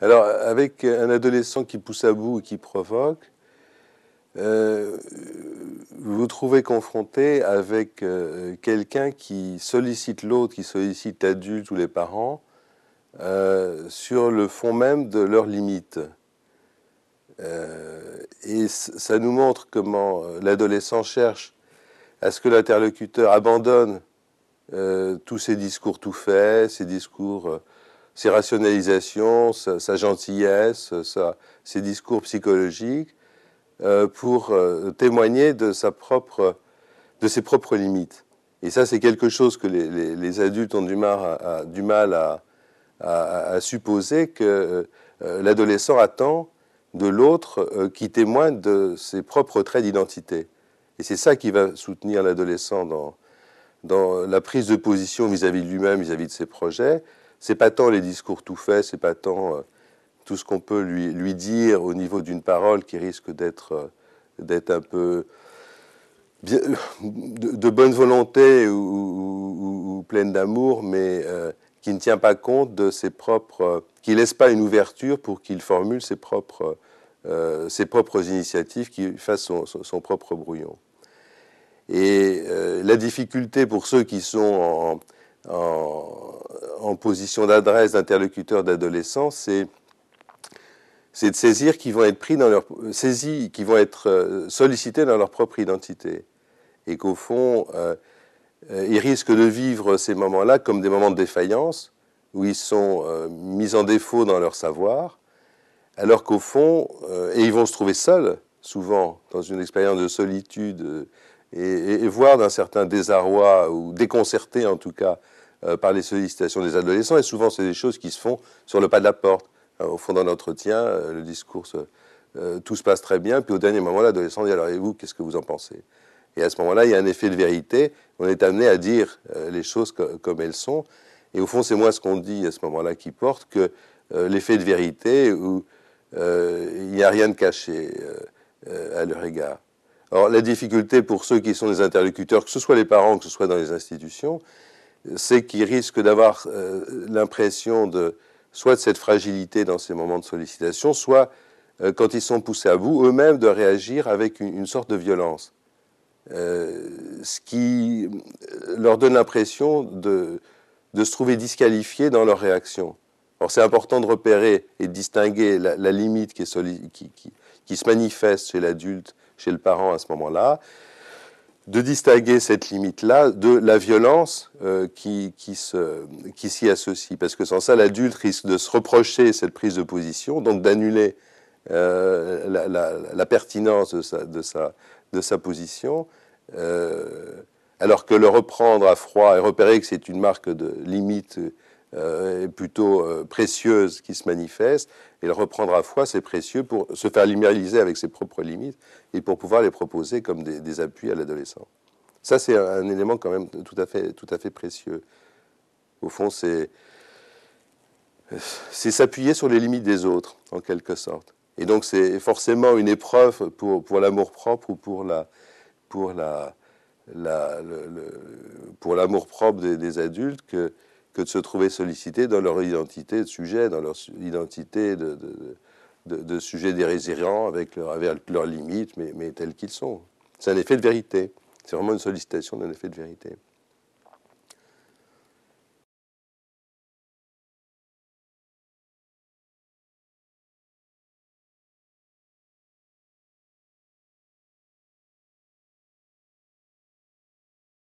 Alors, avec un adolescent qui pousse à bout et qui provoque, vous euh, vous trouvez confronté avec euh, quelqu'un qui sollicite l'autre, qui sollicite l'adulte ou les parents, euh, sur le fond même de leurs limites. et ça nous montre comment l'adolescent cherche à ce que l'interlocuteur abandonne tous ses discours tout faits, ses discours ses rationalisations, sa, gentillesse, ses discours psychologiques, euh, pour euh, témoigner de, sa propre, de ses propres limites. Et ça, c'est quelque chose que les, adultes ont du mal à, du mal à, supposer que euh, l'adolescent attend de l'autre qui témoigne de ses propres traits d'identité. Et c'est ça qui va soutenir l'adolescent dans, la prise de position vis à -vis de lui-même, vis-à-vis de ses projets, c'est pas tant les discours tout faits, c'est pas tant euh, tout ce qu'on peut lui, lui, dire au niveau d'une parole qui risque d'être euh, d'être un peu de, bonne volonté ou, pleine d'amour, mais euh, qui ne tient pas compte de ses propres, qui laisse pas une ouverture pour qu'il formule ses propres, ses propres initiatives, qu'il fasse son, propre brouillon. Et la difficulté pour ceux qui sont en en position d'adresse d'interlocuteur d'adolescents, c'est c'est de saisir qu'ils vont être pris dans leur saisis, qu'ils vont être euh, sollicités dans leur propre identité, et qu'au fond, euh, euh, ils risquent de vivre ces moments-là comme des moments de défaillance, où ils sont mis en défaut dans leur savoir, alors qu'au fond, et ils vont se trouver seuls, souvent, dans une expérience de solitude, et, et, et voire d'un certain désarroi, ou déconcerté en tout cas, euh, par les sollicitations des adolescents. Et souvent, c'est des choses qui se font sur le pas de la porte. Euh, au fond d'un entretien, euh, le discours, tout se passe très bien. Puis au dernier moment, l'adolescent dit Alors, et vous, qu'est-ce que vous en pensez Et à ce moment-là, il y a un effet de vérité. On est amené à dire les choses comme elles sont. Et au fond, c'est moi ce qu'on dit à ce moment-là qui porte que l'effet de vérité où il n'y a rien de caché à leur égard. Alors, la difficulté pour ceux qui sont des interlocuteurs, que ce soit les parents, que ce soit dans les institutions, c'est qu'ils risquent d'avoir euh, l'impression de soit de cette fragilité dans ces moments de sollicitation, soit euh, quand ils sont poussés à bout, eux-mêmes de réagir avec une, sorte de violence, euh, ce qui leur donne l'impression de, se trouver disqualifiés dans leur réaction. Alors c'est important de repérer et de distinguer la, limite qui se manifeste chez l'adulte, chez le parent à ce moment-là, de distinguer cette limite-là de la violence euh, qui, qui, qui s'y associe. Parce que sans ça, l'adulte risque de se reprocher cette prise de position, donc d'annuler euh, la, pertinence de sa, de sa, position, euh, alors que le reprendre à froid et repérer que c'est une marque de limite euh, plutôt euh, précieuse qui se manifeste, et le reprendre à foi, c'est précieux pour se faire limériser avec ses propres limites et pour pouvoir les proposer comme des, appuis à l'adolescent. Ça, c'est un, élément quand même tout à fait, tout à fait précieux. Au fond, c'est c'est s'appuyer sur les limites des autres, en quelque sorte. Et donc, c'est forcément une épreuve pour, pour l'amour-propre ou pour la, pour la, pour l'amour propre des, des adultes que que de se trouver sollicités dans leur identité de sujet, dans leur identité de, de, sujet des avec, avec leurs limites, mais, mais tels qu'ils sont. C'est un effet de vérité. C'est vraiment une sollicitation d'un effet de vérité.